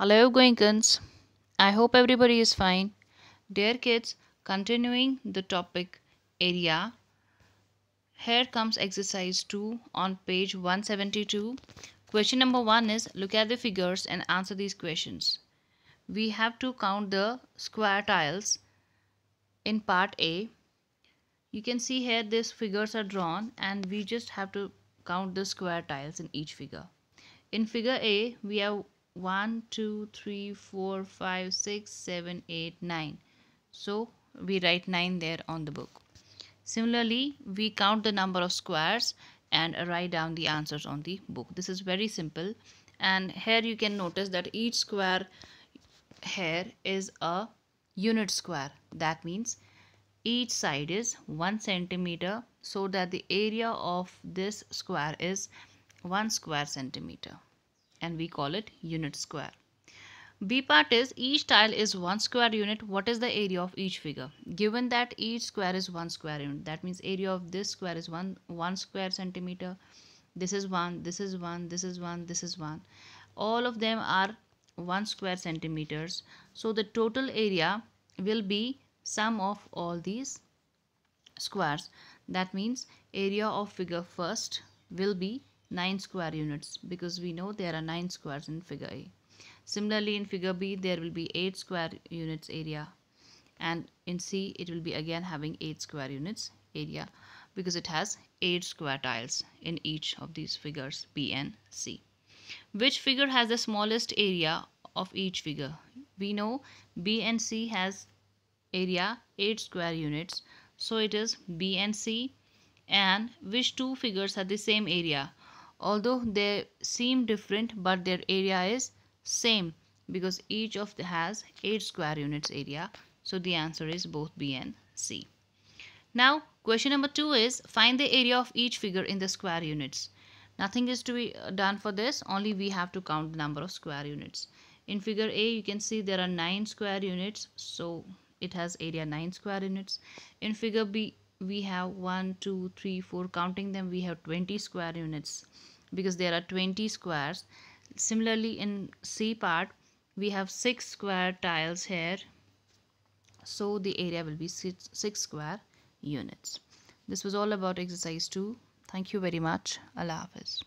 Hello, kids. I hope everybody is fine. Dear kids, continuing the topic area, here comes exercise 2 on page 172. Question number 1 is look at the figures and answer these questions. We have to count the square tiles in part A. You can see here these figures are drawn and we just have to count the square tiles in each figure. In figure A, we have 1 2 3 4 5 6 7 8 9 so we write 9 there on the book similarly we count the number of squares and write down the answers on the book this is very simple and here you can notice that each square here is a unit square that means each side is 1 centimeter so that the area of this square is 1 square centimeter and we call it unit square. B part is each tile is one square unit. What is the area of each figure? Given that each square is one square unit, that means area of this square is one, one square centimeter. This is one, this is one, this is one, this is one. All of them are one square centimeters. So the total area will be sum of all these squares. That means area of figure first will be 9 square units because we know there are 9 squares in figure A. Similarly in figure B there will be 8 square units area and in C it will be again having 8 square units area because it has 8 square tiles in each of these figures B and C. Which figure has the smallest area of each figure? We know B and C has area 8 square units so it is B and C and which two figures have the same area although they seem different but their area is same because each of the has 8 square units area so the answer is both B and C. Now question number 2 is find the area of each figure in the square units. Nothing is to be uh, done for this only we have to count the number of square units. In figure A you can see there are 9 square units so it has area 9 square units. In figure B we have 1 2 3 4 counting them we have 20 square units because there are 20 squares similarly in c part we have six square tiles here so the area will be six, six square units this was all about exercise 2 thank you very much allah hafiz